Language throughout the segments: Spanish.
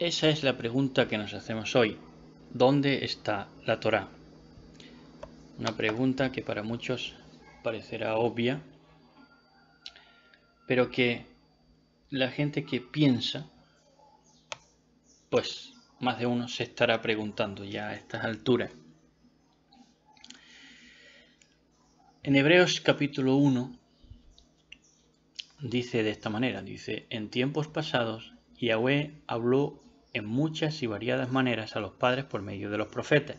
Esa es la pregunta que nos hacemos hoy. ¿Dónde está la Torá? Una pregunta que para muchos parecerá obvia, pero que la gente que piensa, pues más de uno se estará preguntando ya a estas alturas. En Hebreos capítulo 1 dice de esta manera, dice, en tiempos pasados Yahweh habló en muchas y variadas maneras a los padres por medio de los profetas,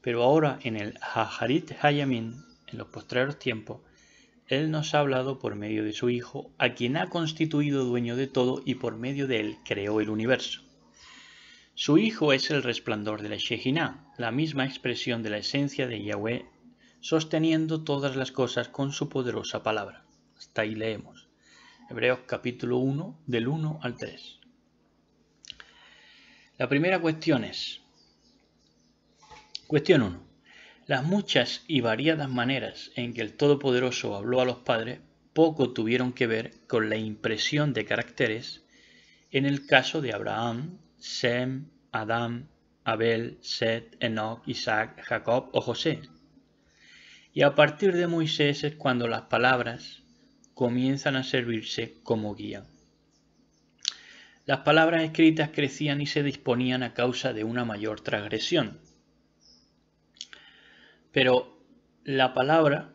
pero ahora en el Haharit Hayamin, en los postreros tiempos, Él nos ha hablado por medio de su Hijo, a quien ha constituido dueño de todo y por medio de Él creó el universo. Su Hijo es el resplandor de la shejiná la misma expresión de la esencia de Yahweh, sosteniendo todas las cosas con su poderosa palabra. Hasta ahí leemos. Hebreos capítulo 1, del 1 al 3. La primera cuestión es, cuestión 1. Las muchas y variadas maneras en que el Todopoderoso habló a los padres poco tuvieron que ver con la impresión de caracteres en el caso de Abraham, Sem, Adán, Abel, Seth, Enoch, Isaac, Jacob o José. Y a partir de Moisés es cuando las palabras comienzan a servirse como guía las palabras escritas crecían y se disponían a causa de una mayor transgresión. Pero la palabra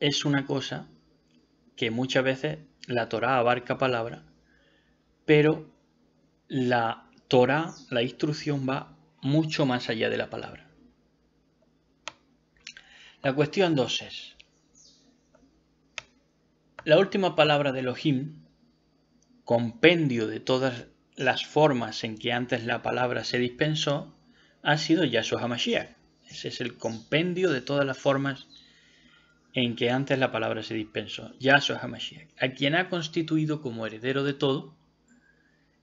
es una cosa que muchas veces la Torá abarca palabra, pero la Torá, la instrucción va mucho más allá de la palabra. La cuestión 2 es, la última palabra de Elohim compendio de todas las formas en que antes la palabra se dispensó ha sido Yahshua HaMashiach. Ese es el compendio de todas las formas en que antes la palabra se dispensó. Yahshua HaMashiach, a quien ha constituido como heredero de todo,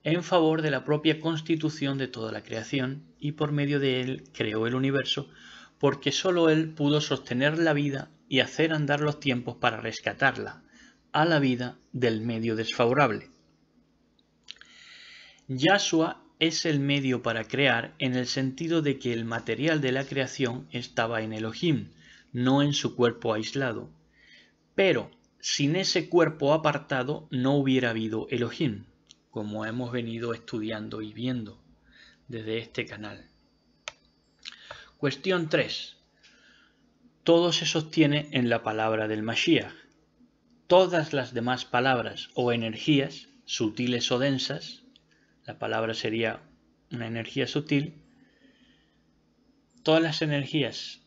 en favor de la propia constitución de toda la creación, y por medio de él creó el universo, porque sólo él pudo sostener la vida y hacer andar los tiempos para rescatarla, a la vida del medio desfavorable Yahshua es el medio para crear en el sentido de que el material de la creación estaba en Elohim, no en su cuerpo aislado. Pero sin ese cuerpo apartado no hubiera habido Elohim, como hemos venido estudiando y viendo desde este canal. Cuestión 3. Todo se sostiene en la palabra del Mashiach. Todas las demás palabras o energías, sutiles o densas, la palabra sería una energía sutil, todas las energías,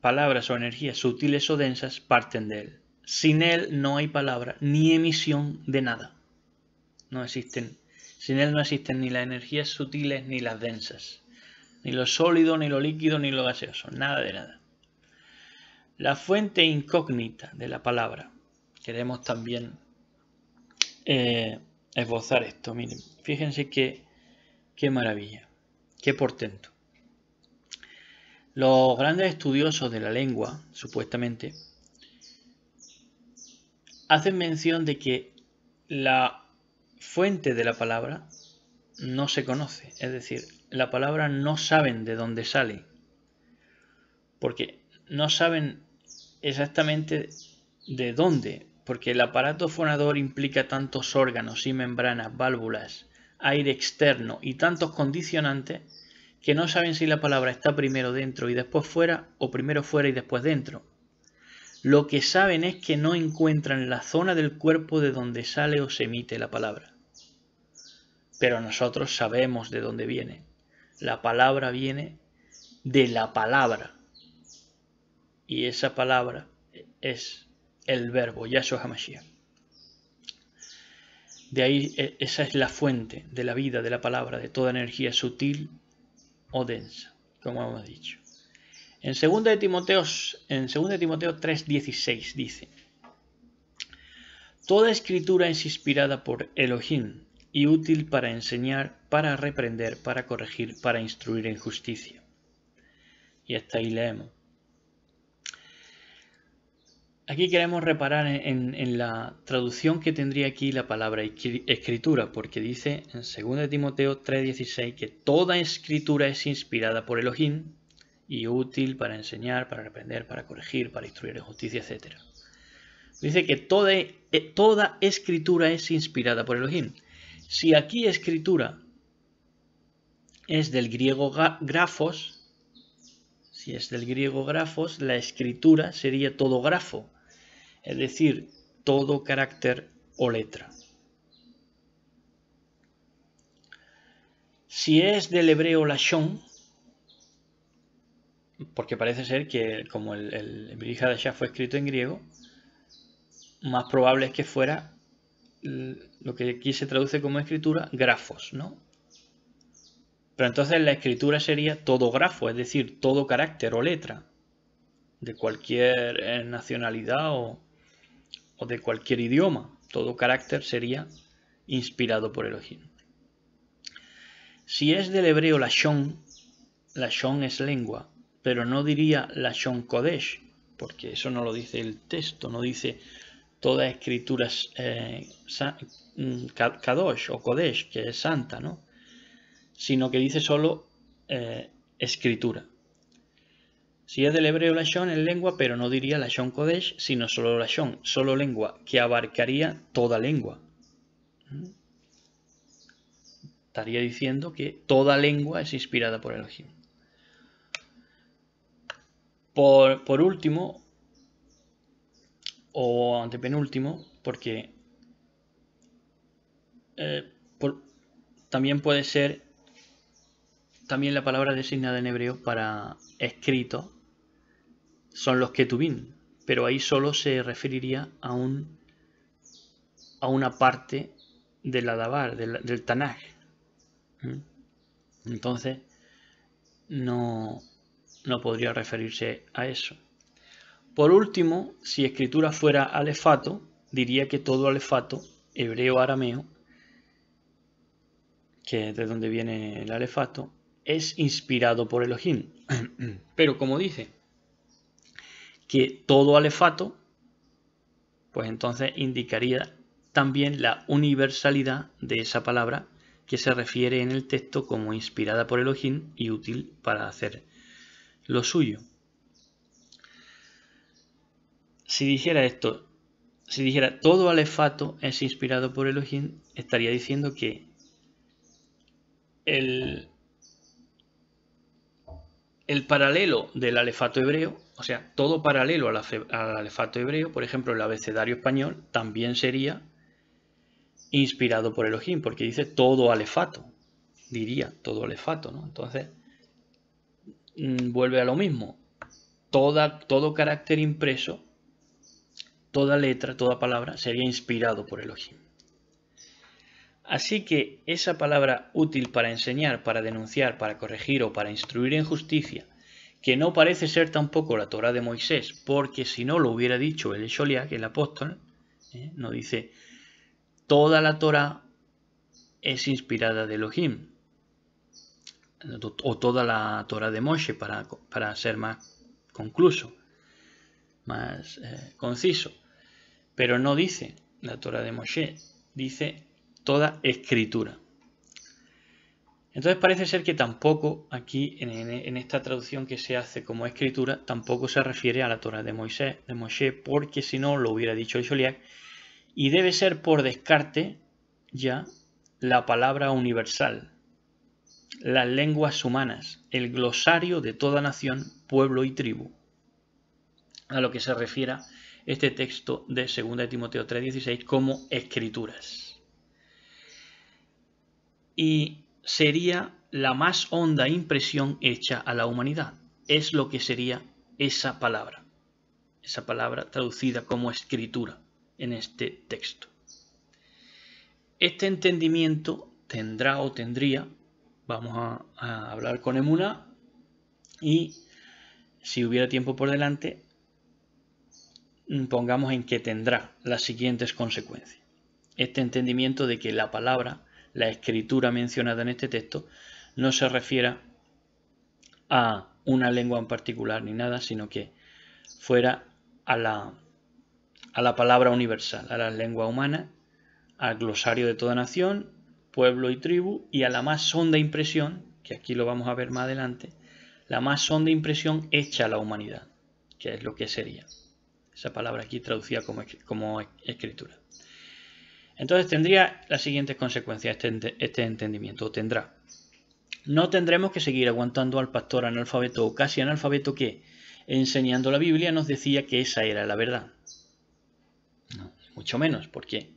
palabras o energías sutiles o densas parten de él. Sin él no hay palabra ni emisión de nada. No existen. Sin él no existen ni las energías sutiles ni las densas. Ni lo sólido, ni lo líquido, ni lo gaseoso. Nada de nada. La fuente incógnita de la palabra. Queremos también eh, esbozar esto. Miren, fíjense qué, qué maravilla, qué portento. Los grandes estudiosos de la lengua, supuestamente, hacen mención de que la fuente de la palabra no se conoce, es decir, la palabra no saben de dónde sale, porque no saben exactamente de dónde porque el aparato fonador implica tantos órganos y membranas, válvulas, aire externo y tantos condicionantes que no saben si la palabra está primero dentro y después fuera o primero fuera y después dentro. Lo que saben es que no encuentran la zona del cuerpo de donde sale o se emite la palabra. Pero nosotros sabemos de dónde viene. La palabra viene de la palabra. Y esa palabra es el verbo, Yahshua HaMashiach. De ahí e, esa es la fuente de la vida, de la palabra, de toda energía sutil o densa, como hemos dicho. En 2 Timoteo, en Timoteo 3:16 dice, Toda escritura es inspirada por Elohim y útil para enseñar, para reprender, para corregir, para instruir en justicia. Y hasta ahí leemos. Aquí queremos reparar en, la traducción que tendría aquí la palabra escritura, porque dice en 2 Timoteo 3:16 que toda escritura es inspirada por Elohim y útil para enseñar, para reprender, para corregir, para instruir en justicia, etc. Dice que toda, eh, toda escritura es inspirada por Elohim. Si aquí escritura es del griego grafos, si es del griego grafos, la escritura sería todo grafo, es decir, todo carácter o letra. Si es del hebreo Lashon, porque parece ser que como el, el Shah fue escrito en griego, más probable es que fuera lo que aquí se traduce como escritura, grafos, ¿no? Pero entonces la escritura sería todo grafo, es decir, todo carácter o letra, de cualquier eh, nacionalidad o, o de cualquier idioma. Todo carácter sería inspirado por Elohim. Si es del hebreo la la Shon es lengua, pero no diría la Shon Kodesh, porque eso no lo dice el texto, no dice toda escritura eh, mm, Kadosh o Kodesh, que es santa, ¿no? Sino que dice solo eh, escritura. Si es del hebreo Lashon en lengua, pero no diría Lashon Kodesh, sino solo Lashon, solo lengua, que abarcaría toda lengua. Estaría diciendo que toda lengua es inspirada por el Por, por último, o antepenúltimo, porque eh, también puede ser también la palabra designada en hebreo para escrito son los Ketubim, pero ahí solo se referiría a, un, a una parte del Adabar, del, del Tanaj. ¿Mm? Entonces, no, no podría referirse a eso. Por último, si escritura fuera alefato, diría que todo alefato, hebreo-arameo, que es de donde viene el alefato, es inspirado por Elohim. Pero como dice, que todo alefato, pues entonces indicaría también la universalidad de esa palabra que se refiere en el texto como inspirada por Elohim y útil para hacer lo suyo. Si dijera esto, si dijera todo alefato es inspirado por Elohim, estaría diciendo que el, el paralelo del alefato hebreo o sea, todo paralelo al, alefato hebreo, por ejemplo, el abecedario español también sería inspirado por Elohim, porque dice todo alefato, diría todo alefato, ¿no? Entonces, mm, vuelve a lo mismo. todo carácter impreso, toda letra, toda palabra sería inspirado por Elohim. Así que esa palabra útil para enseñar, para denunciar, para corregir o para instruir en justicia, que no parece ser tampoco la Torah de Moisés, porque si no lo hubiera dicho el que el apóstol, nos ¿eh? no dice, toda la Torah es inspirada de Elohim, o toda la Torah de Moshe, para, para ser más concluso, más eh, conciso. Pero no dice la Torah de Moshe, dice toda escritura. Entonces parece ser que tampoco aquí, en, esta traducción que se hace como escritura, tampoco se refiere a la Torah de Moisés, de Moshe, porque si no lo hubiera dicho el y debe ser por descarte ya la palabra universal, las lenguas humanas, el glosario de toda nación, pueblo y tribu, a lo que se refiera este texto de 2 Timoteo 3:16 como escrituras. Y sería la más honda impresión hecha a la humanidad. Es lo que sería esa palabra, esa palabra traducida como escritura en este texto. Este entendimiento tendrá o tendría, vamos a, hablar con Emuna y si hubiera tiempo por delante, pongamos en que tendrá las siguientes consecuencias. Este entendimiento de que la palabra la escritura mencionada en este texto no se refiera a una lengua en particular ni nada, sino que fuera a la, a la palabra universal, a la lengua humana, al glosario de toda nación, pueblo y tribu, y a la más honda impresión, que aquí lo vamos a ver más adelante, la más honda impresión hecha a la humanidad, que es lo que sería. Esa palabra aquí traducida como, como escritura. Entonces tendría las siguientes consecuencias este, este entendimiento, tendrá. No tendremos que seguir aguantando al pastor analfabeto o casi analfabeto que, enseñando la Biblia, nos decía que esa era la verdad. mucho menos, porque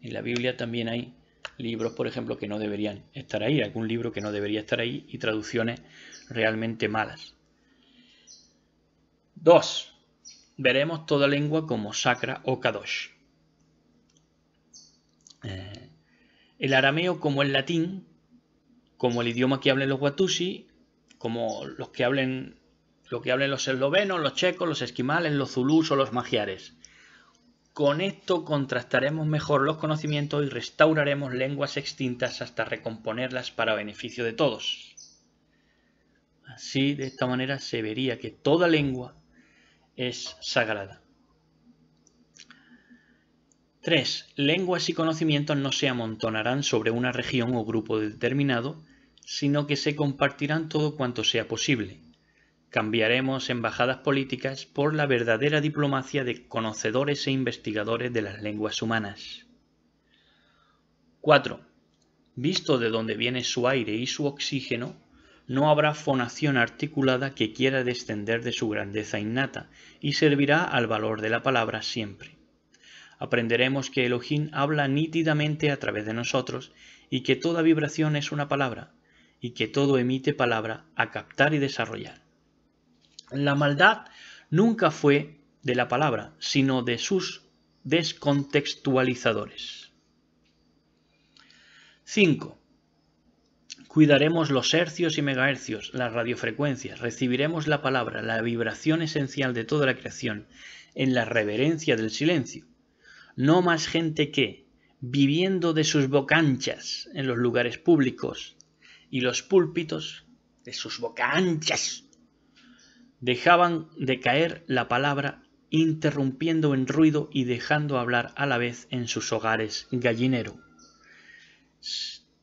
en la Biblia también hay libros, por ejemplo, que no deberían estar ahí, algún libro que no debería estar ahí y traducciones realmente malas. Dos, Veremos toda lengua como sacra o kadosh. El arameo como el latín, como el idioma que hablan los watusi, como los que hablen, lo que hablen los eslovenos, los checos, los esquimales, los zulus o los magiares. Con esto contrastaremos mejor los conocimientos y restauraremos lenguas extintas hasta recomponerlas para beneficio de todos. Así, de esta manera, se vería que toda lengua es sagrada. 3. Lenguas y conocimientos no se amontonarán sobre una región o grupo determinado, sino que se compartirán todo cuanto sea posible. Cambiaremos embajadas políticas por la verdadera diplomacia de conocedores e investigadores de las lenguas humanas. 4. Visto de dónde viene su aire y su oxígeno, no habrá fonación articulada que quiera descender de su grandeza innata, y servirá al valor de la palabra siempre aprenderemos que Elohim habla nítidamente a través de nosotros y que toda vibración es una palabra y que todo emite palabra a captar y desarrollar. La maldad nunca fue de la palabra, sino de sus descontextualizadores. 5. Cuidaremos los hercios y megahercios, las radiofrecuencias, recibiremos la palabra, la vibración esencial de toda la creación, en la reverencia del silencio no más gente que, viviendo de sus bocanchas en los lugares públicos y los púlpitos, de sus bocanchas, dejaban de caer la palabra interrumpiendo en ruido y dejando hablar a la vez en sus hogares gallinero.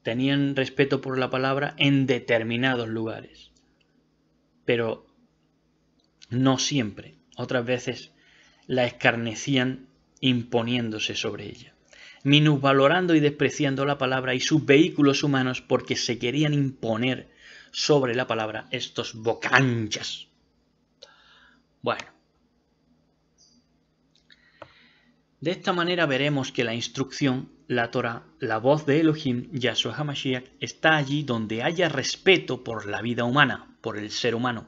Tenían respeto por la palabra en determinados lugares, pero no siempre. Otras veces la escarnecían imponiéndose sobre ella, minusvalorando y despreciando la palabra y sus vehículos humanos porque se querían imponer sobre la palabra estos bocanchas. Bueno. De esta manera veremos que la instrucción, la Torah, la voz de Elohim, Yahshua HaMashiach, está allí donde haya respeto por la vida humana, por el ser humano,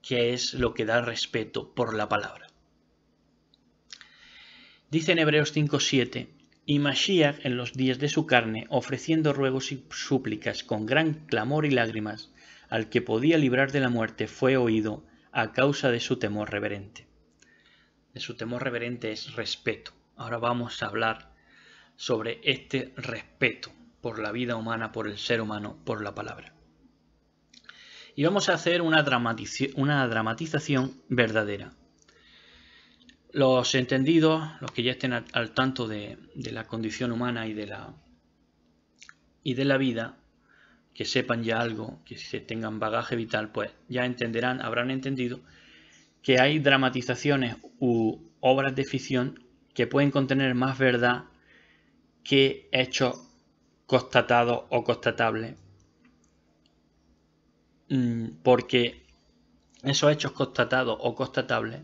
que es lo que da respeto por la palabra. Dice en Hebreos 5:7, y Mashiach en los días de su carne, ofreciendo ruegos y súplicas con gran clamor y lágrimas, al que podía librar de la muerte, fue oído a causa de su temor reverente. De su temor reverente es respeto. Ahora vamos a hablar sobre este respeto por la vida humana, por el ser humano, por la palabra. Y vamos a hacer una, una dramatización verdadera. Los entendidos, los que ya estén al, tanto de, la condición humana y de la, y de la vida, que sepan ya algo, que se tengan bagaje vital, pues ya entenderán, habrán entendido que hay dramatizaciones u obras de ficción que pueden contener más verdad que hechos constatados o constatables. Mm, porque esos hechos constatados o constatables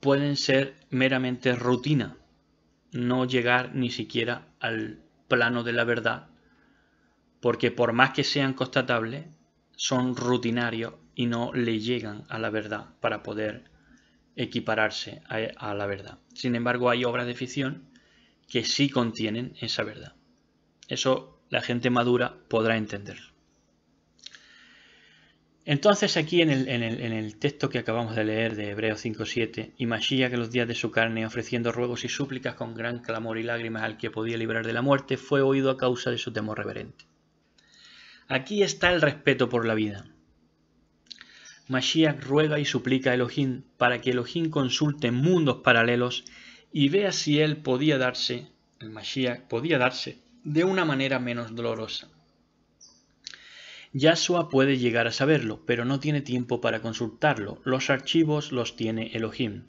pueden ser meramente rutina, no llegar ni siquiera al plano de la verdad, porque por más que sean constatables, son rutinarios y no le llegan a la verdad para poder equipararse a, la verdad. Sin embargo, hay obras de ficción que sí contienen esa verdad. Eso la gente madura podrá entenderlo. Entonces aquí en el, texto que acabamos de leer de Hebreos 5.7, y Mashiach en los días de su carne, ofreciendo ruegos y súplicas con gran clamor y lágrimas al que podía librar de la muerte, fue oído a causa de su temor reverente. Aquí está el respeto por la vida. Mashiach ruega y suplica a Elohim para que Elohim consulte mundos paralelos y vea si él podía darse, el Mashiach podía darse, de una manera menos dolorosa. Yahshua puede llegar a saberlo, pero no tiene tiempo para consultarlo. Los archivos los tiene Elohim.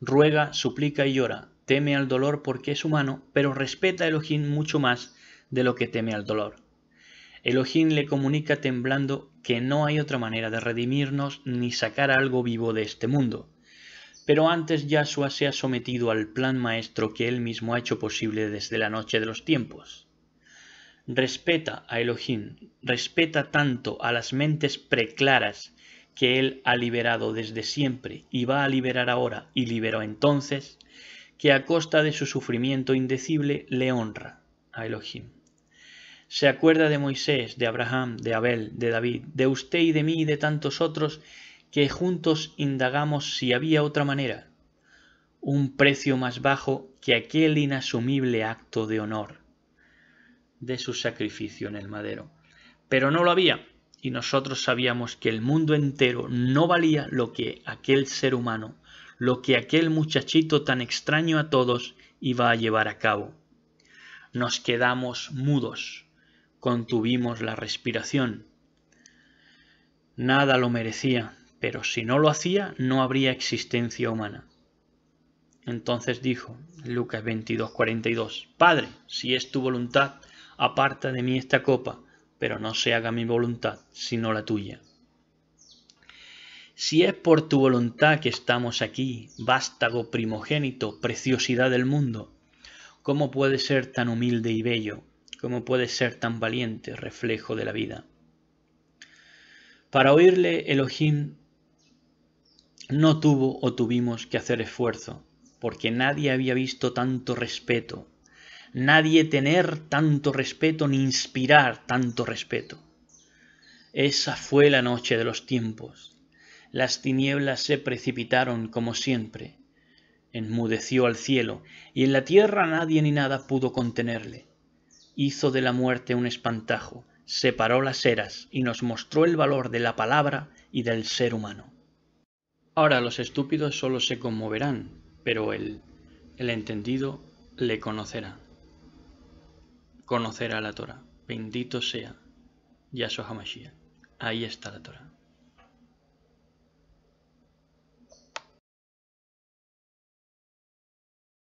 Ruega, suplica y llora. Teme al dolor porque es humano, pero respeta a Elohim mucho más de lo que teme al dolor. Elohim le comunica temblando que no hay otra manera de redimirnos ni sacar algo vivo de este mundo. Pero antes Yahshua se ha sometido al plan maestro que él mismo ha hecho posible desde la noche de los tiempos. Respeta a Elohim, respeta tanto a las mentes preclaras que Él ha liberado desde siempre y va a liberar ahora y liberó entonces, que a costa de su sufrimiento indecible le honra a Elohim. Se acuerda de Moisés, de Abraham, de Abel, de David, de usted y de mí y de tantos otros que juntos indagamos si había otra manera, un precio más bajo que aquel inasumible acto de honor de su sacrificio en el madero. Pero no lo había, y nosotros sabíamos que el mundo entero no valía lo que aquel ser humano, lo que aquel muchachito tan extraño a todos iba a llevar a cabo. Nos quedamos mudos, contuvimos la respiración. Nada lo merecía, pero si no lo hacía no habría existencia humana. Entonces dijo Lucas 22:42, Padre, si es tu voluntad, aparta de mí esta copa, pero no se haga mi voluntad, sino la tuya. Si es por tu voluntad que estamos aquí, vástago primogénito, preciosidad del mundo, ¿cómo puede ser tan humilde y bello? ¿Cómo puede ser tan valiente, reflejo de la vida? Para oírle, Elohim no tuvo o tuvimos que hacer esfuerzo, porque nadie había visto tanto respeto, nadie tener tanto respeto ni inspirar tanto respeto. Esa fue la noche de los tiempos. Las tinieblas se precipitaron como siempre. Enmudeció al cielo, y en la tierra nadie ni nada pudo contenerle. Hizo de la muerte un espantajo, separó las eras y nos mostró el valor de la palabra y del ser humano. Ahora los estúpidos solo se conmoverán, pero el, el entendido le conocerá conocerá la Torah. Bendito sea Yahshua HaMashiach. Ahí está la Torah.